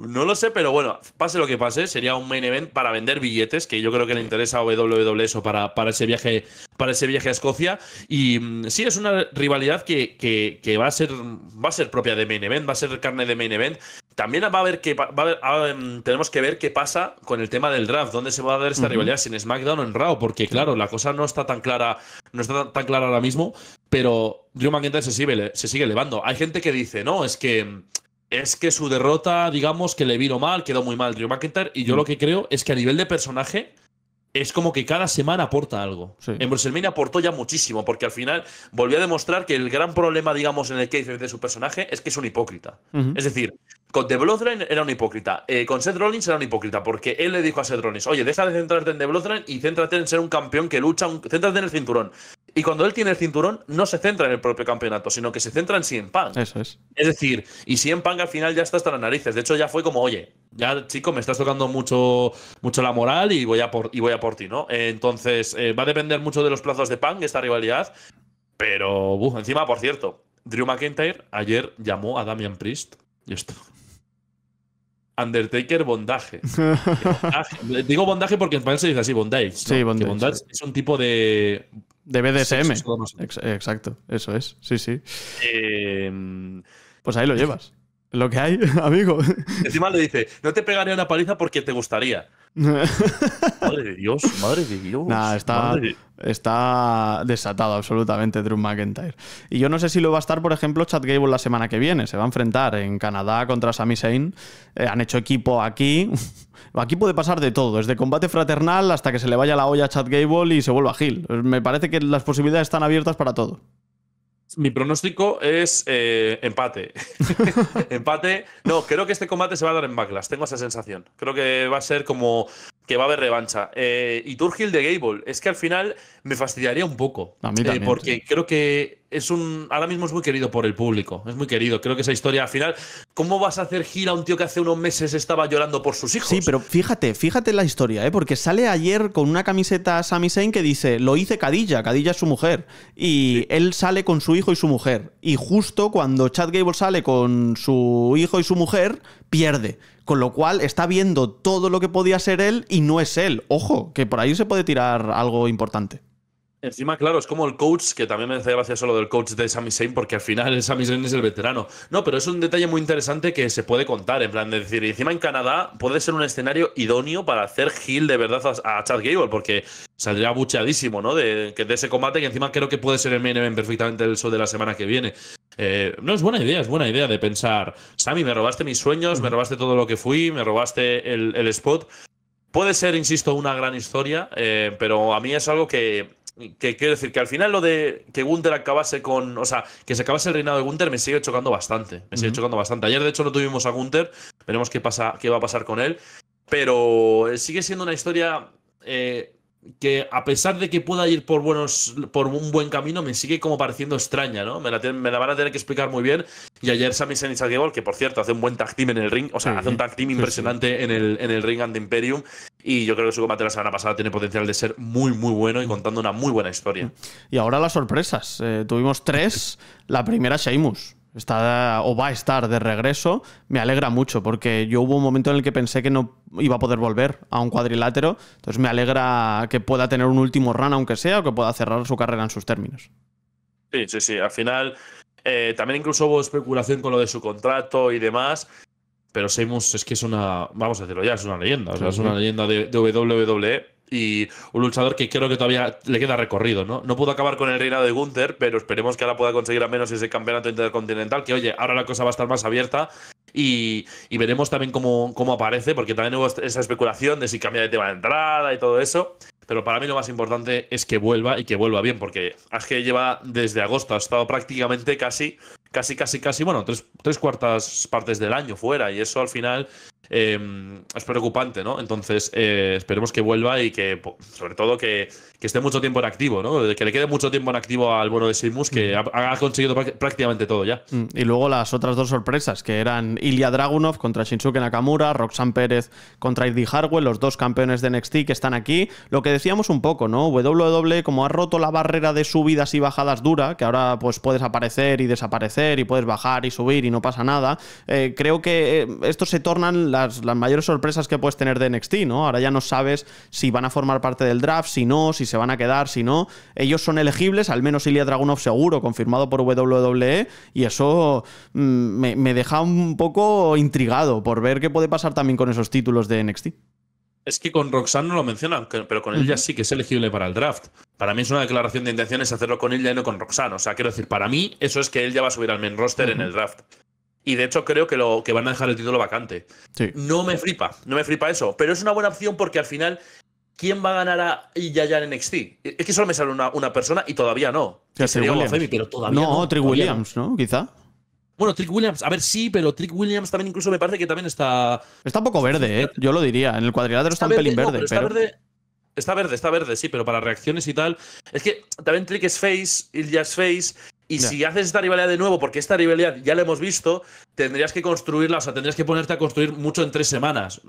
no lo sé, pero bueno, pase lo que pase, sería un main event para vender billetes, que yo creo que le interesa a WWE eso para, para, ese, viaje, para ese viaje a Escocia. Y mm, sí, es una rivalidad que, que, que, va, a ser, va a ser propia de main event, va a ser carne de main event. También va a haber que, a ah, em, tenemos que ver qué pasa con el tema del draft, dónde se va a dar esta rivalidad, si en SmackDown o en Raw, porque claro, la cosa no está tan clara, no está tan clara ahora mismo, pero Drew McIntyre se sigue, se sigue elevando. Hay gente que dice, no, es que em, es que su derrota, digamos, que le vino mal, quedó muy mal Drew McIntyre. Y yo mm. lo que creo es que a nivel de personaje, es como que cada semana aporta algo. En WrestleMania aportó ya muchísimo, porque al final volvió a demostrar que el gran problema, digamos, en el case de su personaje es que es un hipócrita. Es decir, con The Bloodline era un hipócrita. Eh, con Seth Rollins era un hipócrita, porque él le dijo a Seth Rollins, oye, deja de centrarte en The y céntrate en ser un campeón que lucha, céntrate en el cinturón. Y cuando él tiene el cinturón, no se centra en el propio campeonato, sino que se centra en CM Punk. Eso es. Es decir, y CM Punk al final ya está hasta las narices. De hecho, ya fue como, oye, ya chico, me estás tocando mucho, mucho la moral y voy a por, y voy a por ti, ¿no? Eh, entonces, eh, va a depender mucho de los plazos de Punk, esta rivalidad. Pero, uh, encima, por cierto, Drew McIntyre ayer llamó a Damian Priest. Y esto. Undertaker <laughs> bondaje. Digo bondaje porque en español se dice así, bondage. Sí, bondage. es un tipo de. De BDSM. Exacto, eso es. Sí, sí. Em, pues ahí lo llevas. Lo que hay, <laughs> amigo. Encima le dice, no te pegaré una paliza porque te gustaría. <laughs> madre de Dios, madre de Dios. está, desatado absolutamente Drew McIntyre. Y yo no sé si lo va a estar, por ejemplo, Chad Gable la semana que viene. Se va a enfrentar en Canadá contra Sami Zayn. Eh, han hecho equipo aquí. <laughs> Aquí puede pasar de todo, desde combate fraternal hasta que se le vaya la olla a Chad Gable y se vuelva a Gil. Me parece que las posibilidades están abiertas para todo. Mi pronóstico es eh, empate. <laughs> empate. No, creo que este combate se va a dar en backlash. Tengo esa sensación. Creo que va a ser como que va a haber revancha. Eh, y Turgil de Gable, es que al final me fastidiaría un poco. A mí también, eh, porque creo que es un. Ahora mismo es muy querido por el público. Es muy querido. Creo que esa historia al final. ¿Cómo vas a hacer gira a un tío que hace unos meses estaba llorando por sus hijos? Sí, pero fíjate, fíjate la historia, ¿eh? Porque sale ayer con una camiseta Sami Zayn que dice: Lo hice Cadilla, Cadilla es su mujer. Y él sale con su hijo y su mujer. Y justo cuando Chad Gable sale con su hijo y su mujer, pierde con lo cual está viendo todo lo que podía ser él y no es él. Ojo, que por ahí se puede tirar algo importante. Encima, claro, es como el coach, que también me hace gracia solo del coach de Sami Zayn, porque al final el Sami Zayn es el veterano. No, pero es un detalle muy interesante que se puede contar, en plan de decir, encima en Canadá puede ser un escenario idóneo para hacer heel de verdad a, Chad Gable, porque saldría bucheadísimo, ¿no? De, de ese combate que encima creo que puede ser el main event perfectamente el show de la semana que viene. Eh, no, es buena idea, es buena idea de pensar, Sami, me robaste mis sueños, me robaste todo lo que fui, me robaste el, spot. Puede ser, insisto, una gran historia, eh, pero a mí es algo que que quiero decir que al final lo de que Gunther acabase con. O sea, que se acabase el reinado de Gunther me sigue chocando bastante. Me sigue chocando bastante. Ayer, de hecho, no tuvimos a Gunther. Veremos qué, pasa, qué va a pasar con él. Pero eh, sigue siendo una historia. Eh, que a pesar de que pueda ir por buenos por un buen camino, me sigue como pareciendo extraña, ¿no? Me la, van a tener que explicar muy bien. Y ayer Sami Zayn y que por cierto hace un buen tag team en el ring, o sea, hace un tag team impresionante En, el, en el ring ante Imperium. Y yo creo que su combate la semana pasada tiene potencial de ser muy, muy bueno y mm. contando una muy buena historia. Y ahora las sorpresas. Eh, tuvimos tres. La primera, Sheamus está o va a estar de regreso, me alegra mucho, porque yo hubo un momento en el que pensé que no iba a poder volver a un cuadrilátero, entonces me alegra que pueda tener un último run aunque sea, o que pueda cerrar su carrera en sus términos. Sí, sí, sí, al final eh, también incluso hubo especulación con lo de su contrato y demás, pero Seymour es que es una, vamos a decirlo ya, es una leyenda, o sea, es una leyenda de, de WWE y un luchador que creo que todavía le queda recorrido, ¿no? No pudo acabar con el reinado de Gunther, pero esperemos que ahora pueda conseguir al menos ese campeonato intercontinental, que oye, ahora la cosa va a estar más abierta y, y veremos también cómo, aparece, porque también hubo esa especulación de si cambia de tema de entrada y todo eso, pero para mí lo más importante es que vuelva y que vuelva bien, porque es que lleva desde agosto, ha estado prácticamente casi, casi, casi, casi, bueno, tres, tres cuartas partes del año fuera y eso al final Em, es preocupante, ¿no? Entonces, eh, esperemos que vuelva y que, sobre todo, que, esté mucho tiempo en activo, ¿no? Que le quede mucho tiempo en activo al bueno de Simus, que mm. ha, conseguido prácticamente todo ya. Mm, y luego las otras dos sorpresas, que eran Ilya Dragunov contra Shinsuke Nakamura, Roxanne Pérez contra Eddie Harwell, los dos campeones de NXT que están aquí. Lo que decíamos un poco, ¿no? WWE, como ha roto la barrera de subidas y bajadas dura, que ahora pues puedes aparecer y desaparecer y puedes bajar y subir y no pasa nada, eh, creo que eh, estos se tornan las, mayores sorpresas que puedes tener de NXT, ¿no? Ahora ya no sabes si van a formar parte del draft, si no, si se van a quedar, si no. Ellos son elegibles, al menos Ilya Dragunov seguro, confirmado por WWE, y eso mm, me, deja un poco intrigado por ver qué puede pasar también con esos títulos de NXT. Es que con Roxanne no lo mencionan, pero con ya sí que es elegible para el draft. Para mí es una declaración de intenciones hacerlo con ella y no con Roxanne. O sea, quiero decir, para mí eso es que él ya va a subir al main roster en el draft. Y de hecho creo que, lo, que van a dejar el título vacante. Sí. No me flipa, no me flipa eso. Pero es una buena opción porque al final, ¿quién va a ganar a Yaya en NXT? E, es que solo me sale una, persona y todavía no. sería este Femi, pero todavía no. No, Trick Williams, no. Quizá. Bueno, Trick Williams, a ver, sí, pero Trick Williams también incluso me parece que también está. Está un poco verde, ¿eh? yo lo diría. En el cuadrilátero está, un pelín verde. pero está, Verde, está verde, está verde, sí, pero para reacciones y tal. Es que también Trick es face, Ilya es face, y si haces esta rivalidad de nuevo, porque esta rivalidad ya la hemos visto, tendrías que construirla, o sea, tendrías que ponerte a construir mucho en tres semanas.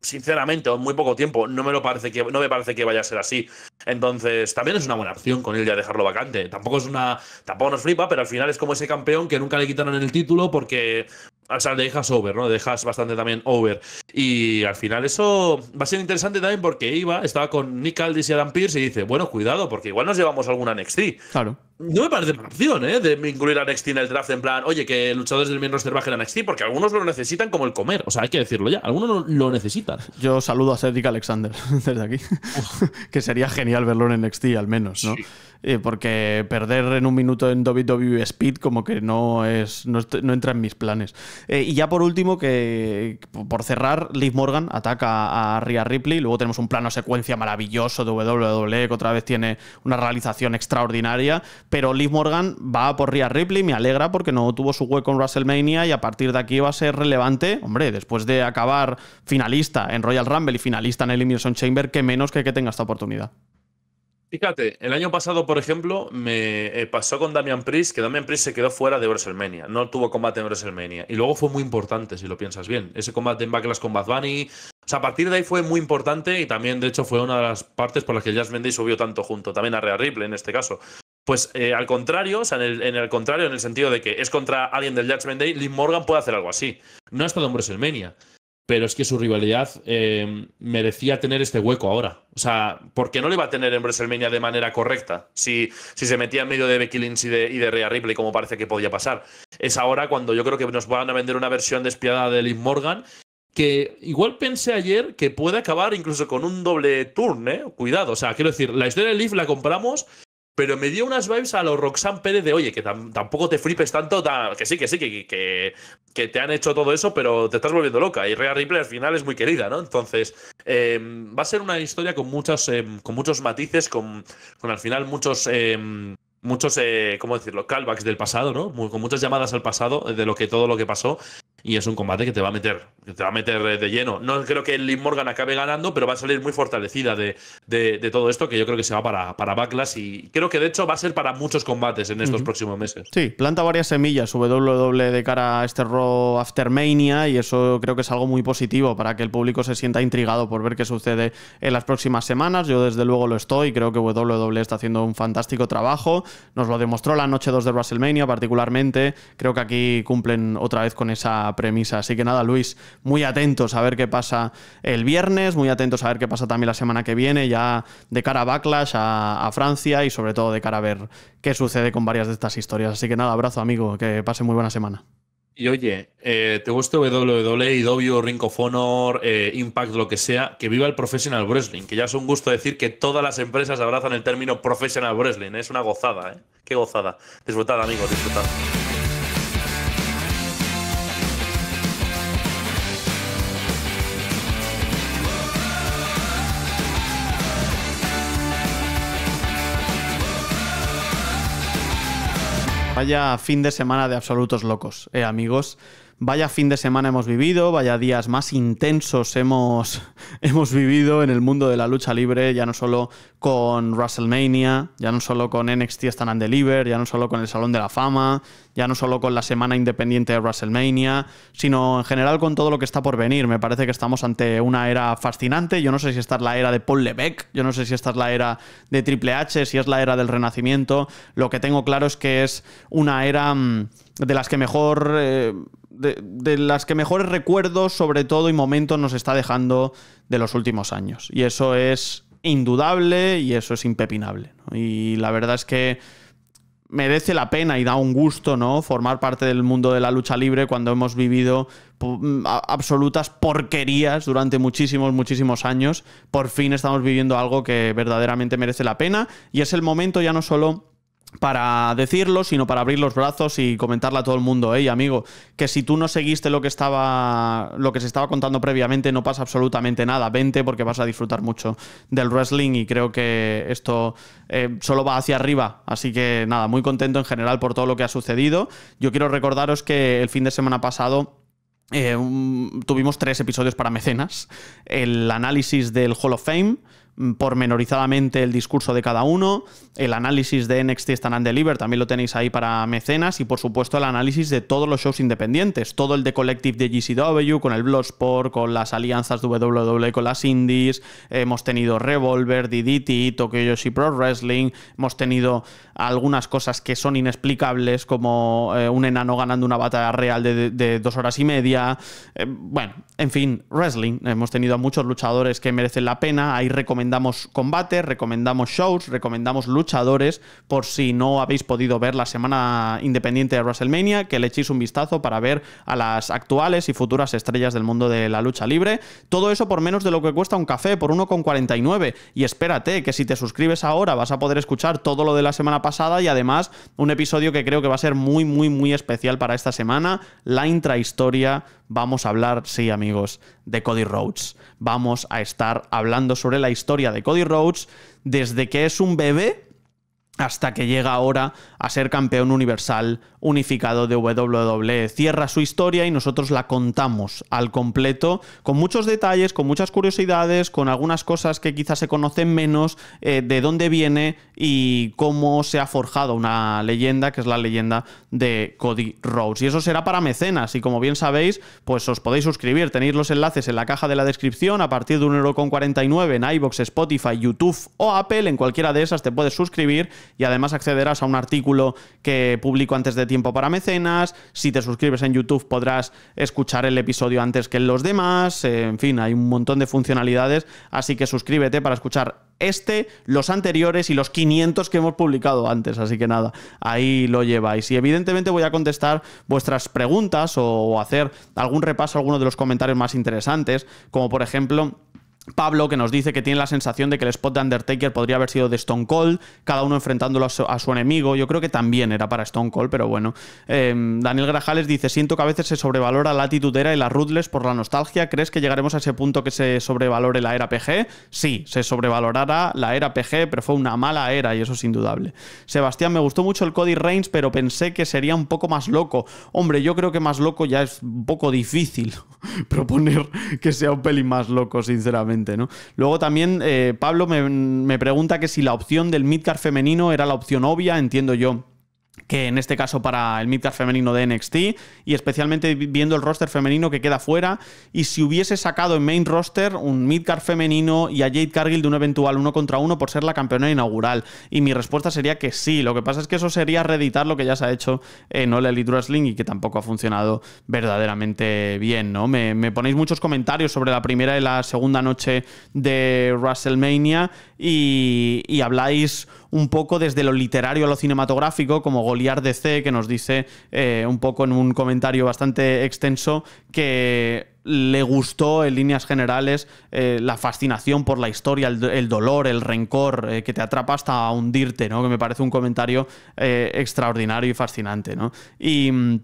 Sinceramente, o en muy poco tiempo, no me lo parece que no me parece que vaya a ser así. Entonces, también es una buena opción con él ya dejarlo vacante. Tampoco es una tampoco nos flipa, pero al final es como ese campeón que nunca le quitaron el título porque o sea, dejas over, ¿no? dejas bastante también over. Y al final eso va a ser interesante también porque iba, estaba con Nick Aldis y Adam Pierce y dice, bueno, cuidado, porque igual nos llevamos alguna NXT. Claro. No me parece una opción, ¿eh? De incluir a NXT en el draft en plan, oye, que luchadores del miembro roster bajen a NXT, porque algunos lo necesitan como el comer. O sea, hay que decirlo ya, algunos lo, necesitan. Yo saludo a Cedric Alexander <laughs> desde aquí, <laughs> que sería genial verlo en NXT al menos, ¿no? Sí. Eh, porque perder en un minuto en WWE Speed como que no, es, no, entra en mis planes. Eh, y ya por último, que por cerrar, Liv Morgan ataca a Rhea Ripley, luego tenemos un plano secuencia maravilloso de WWE que otra vez tiene una realización extraordinaria, pero Liv Morgan va por Rhea Ripley, me alegra porque no tuvo su hueco en WrestleMania y a partir de aquí va a ser relevante, hombre, después de acabar finalista en Royal Rumble y finalista en Elimination Chamber, que menos que que tenga esta oportunidad. Fíjate, el año pasado, por ejemplo, me eh, pasó con Damian Priest, que Damian Priest se quedó fuera de WrestleMania, no tuvo combate en WrestleMania. Y luego fue muy importante, si lo piensas bien. Ese combate en Backlash con Bad Bunny. O sea, a partir de ahí fue muy importante y también, de hecho, fue una de las partes por las que Jazz Mendy subió tanto junto, también a Rhea Ripley en este caso. Pues eh, al contrario, o sea, en el, contrario, en el sentido de que es contra alguien del Judgment Day, Lynn Morgan puede hacer algo así. No ha estado en WrestleMania pero es que su rivalidad eh, merecía tener este hueco ahora. O sea, ¿por qué no le va a tener en WrestleMania de manera correcta si, si se metía en medio de Becky Lynch y de, Rea Rhea Ripley, como parece que podía pasar. Es ahora cuando yo creo que nos van a vender una versión despiadada de Liv Morgan que igual pensé ayer que puede acabar incluso con un doble turn, ¿eh? Cuidado, o sea, quiero decir, la historia de Leaf la compramos pero me dio unas vibes a los Roxanne Pérez de, oye, que tampoco te flipes tanto, que sí, que sí, que, que, que, te han hecho todo eso, pero te estás volviendo loca. Y Rhea Ripley al final es muy querida, ¿no? Entonces, em, va a ser una historia con, muchas, em, con muchos matices, con, con al final muchos... Em, muchos, eh, ¿cómo decirlo?, callbacks del pasado, ¿no? con muchas llamadas al pasado eh, de lo que todo lo que pasó y es un combate que te va a meter, que te va a meter eh, de lleno. No creo que Liv Morgan acabe ganando, pero va a salir muy fortalecida de, todo esto, que yo creo que se va para, para Backlash y creo que de hecho va a ser para muchos combates en estos próximos meses. Sí, planta varias semillas, W e de cara a este Raw Aftermania y eso creo que es algo muy positivo para que el público se sienta intrigado por ver qué sucede en las próximas semanas. Yo desde luego lo estoy, creo que WWE está haciendo un fantástico trabajo, nos lo demostró la noche 2 de WrestleMania particularmente, creo que aquí cumplen otra vez con esa premisa. Así que nada, Luis, muy atentos a ver qué pasa el viernes, muy atentos a ver qué pasa también la semana que viene, ya de cara a Backlash, a, Francia y sobre todo de cara a ver qué sucede con varias de estas historias. Así que nada, abrazo amigo, que pase muy buena semana. Y oye, eh, te gusta WWE, IW, Ring of Honor, eh, Impact, lo que sea, que viva el Professional Wrestling, que ya es un gusto decir que todas las empresas abrazan el término Professional Wrestling, ¿eh? es una gozada, ¿eh? Qué gozada. Disfrutad, amigos, disfrutad. Vaya fin de semana de absolutos locos, eh, amigos. Vaya fin de semana hemos vivido, vaya días más intensos hemos, <laughs> hemos vivido en el mundo de la lucha libre, ya no solo con WrestleMania, ya no solo con NXT Stand and Deliver, ya no solo con el Salón de la Fama, ya no solo con la semana independiente de WrestleMania, sino en general con todo lo que está por venir. Me parece que estamos ante una era fascinante. Yo no sé si esta es la era de Paul Levesque, yo no sé si esta es la era de Triple H, si es la era del Renacimiento. Lo que tengo claro es que es una era mm, de las que mejor... Eh, de, las que mejores recuerdos, sobre todo y momentos, nos está dejando de los últimos años. Y eso es indudable y eso es impepinable. Y la verdad es que merece la pena y da un gusto, ¿no? Formar parte del mundo de la lucha libre cuando hemos vivido mm, absolutas porquerías durante muchísimos, muchísimos años. Por fin estamos viviendo algo que verdaderamente merece la pena y es el momento ya no solo para decirlo, sino para abrir los brazos y comentarle a todo el mundo, hey amigo, que si tú no seguiste lo que estaba, lo que se estaba contando previamente, no pasa absolutamente nada. Vente porque vas a disfrutar mucho del wrestling y creo que esto eh, solo va hacia arriba. Así que nada, muy contento en general por todo lo que ha sucedido. Yo quiero recordaros que el fin de semana pasado eh, tuvimos tres episodios para mecenas: el análisis del Hall of Fame Mm, pormenorizadamente el discurso de cada uno, el análisis de NXT Stand and Deliver también lo tenéis ahí para mecenas y por supuesto el análisis de todos los shows independientes, todo el de Collective de GCW con el Bloodsport, con las alianzas WWE e con las indies, hemos tenido Revolver, DDT, Tokyo Yoshi Pro Wrestling, hemos tenido algunas cosas que son inexplicables como eh, un enano ganando una batalla real de, dos horas y media, eh, bueno, en fin, wrestling, hemos tenido a muchos luchadores que merecen la pena, hay recomendaciones recomendamos combate, recomendamos shows, recomendamos luchadores, por si no habéis podido ver la semana independiente de WrestleMania, que le echéis un vistazo para ver a las actuales y futuras estrellas del mundo de la lucha libre. Todo eso por menos de lo que cuesta un café, por 1,49. Y espérate, que si te suscribes ahora vas a poder escuchar todo lo de la semana pasada y además un episodio que creo que va a ser muy, muy, muy especial para esta semana, la intrahistoria vamos a hablar, sí amigos, de Cody Rhodes. Vamos a estar hablando sobre la historia de Cody Rhodes desde que es un bebé hasta que llega ahora a ser campeón universal unificado de WWE. Cierra su historia y nosotros la contamos al completo, con muchos detalles, con muchas curiosidades, con algunas cosas que quizás se conocen menos, eh, de dónde viene y cómo se ha forjado una leyenda, que es la leyenda de Cody Rhodes. Y eso será para mecenas, y como bien sabéis, pues os podéis suscribir, tenéis los enlaces en la caja de la descripción, a partir de 1,49€ en iBox, Spotify, YouTube o Apple, en cualquiera de esas te puedes suscribir y además accederás a un artículo que publico antes de tiempo para mecenas. Si te suscribes en YouTube podrás escuchar el episodio antes que los demás. Eh, en fin, hay un montón de funcionalidades, así que suscríbete para escuchar este, los anteriores y los 500 que hemos publicado antes. Así que nada, ahí lo lleváis. Y evidentemente voy a contestar vuestras preguntas o hacer algún repaso a alguno de los comentarios más interesantes, como por ejemplo Pablo, que nos dice que tiene la sensación de que el spot de Undertaker podría haber sido de Stone Cold, cada uno enfrentándolo a su, enemigo. Yo creo que también era para Stone Cold, pero bueno. Em, Daniel Grajales dice: Siento que a veces se sobrevalora la era y la ruthless por la nostalgia. ¿Crees que llegaremos a ese punto que se sobrevalore la era PG? Sí, se sobrevalorará la era PG, pero fue una mala era y eso es indudable. Sebastián, me gustó mucho el Cody Reigns, pero pensé que sería un poco más loco. Hombre, yo creo que más loco ya es un poco difícil <laughs> proponer que sea un peli más loco, sinceramente. Luego también eh, Pablo me, me pregunta que si la opción del midcar femenino era la opción obvia, entiendo yo en este caso para el midcard femenino de NXT, y especialmente viendo el roster femenino que queda fuera, y si hubiese sacado en main roster un midcard femenino y a Jade Cargill de un eventual uno contra uno por ser la campeona inaugural, y mi respuesta sería que sí, lo que pasa es que eso sería reeditar lo que ya se ha hecho en All Elite Wrestling y que tampoco ha funcionado verdaderamente bien, ¿no? Me, ponéis muchos comentarios sobre la primera y la segunda noche de WrestleMania y, y habláis un poco desde lo literario a lo cinematográfico, como Goliard C, que nos dice eh, un poco en un comentario bastante extenso que le gustó en líneas generales eh, la fascinación por la historia, el, dolor, el rencor, eh, que te atrapa hasta hundirte, ¿no? Que me parece un comentario extraordinario y fascinante, ¿no? Y mm,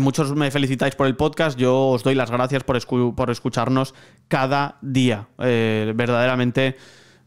muchos me felicitáis por el podcast, yo os doy las gracias por escucharnos cada día. verdaderamente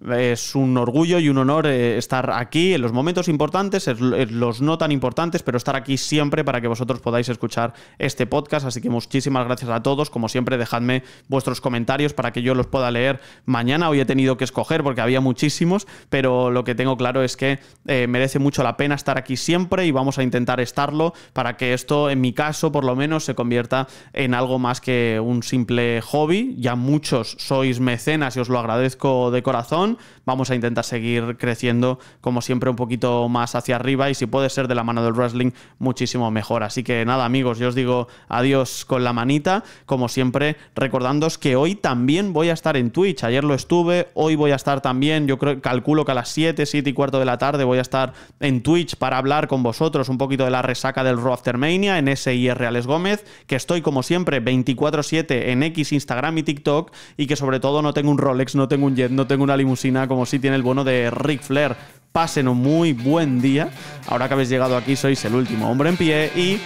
es un orgullo y un honor eh, estar aquí en los momentos importantes, en los no tan importantes, pero estar aquí siempre para que vosotros podáis escuchar este podcast. Así que muchísimas gracias a todos. Como siempre, dejadme vuestros comentarios para que yo los pueda leer mañana. Hoy he tenido que escoger porque había muchísimos, pero lo que tengo claro es que eh, merece mucho la pena estar aquí siempre y vamos a intentar estarlo para que esto, en mi caso, por lo menos, se convierta en algo más que un simple hobby. Ya muchos sois mecenas y os lo agradezco de corazón Vamos a intentar seguir creciendo, como siempre, un poquito más hacia arriba y si puede ser de la mano del wrestling, muchísimo mejor. Así que nada, amigos, yo os digo adiós con la manita, como siempre, recordándos que hoy también voy a estar en Twitch. Ayer lo estuve, hoy voy a estar también, yo creo, calculo que a las 7, 7 y cuarto de la tarde voy a estar en Twitch para hablar con vosotros un poquito de la resaca del Raw Aftermania en SIR Reales Gómez, que estoy como siempre 24-7 en X, Instagram y TikTok y que sobre todo no tengo un Rolex, no tengo un Jet, no tengo una limusina como si tiene el bono de Ric Flair. Pasen un muy buen día. Ahora que habéis llegado aquí, sois el último hombre en pie y.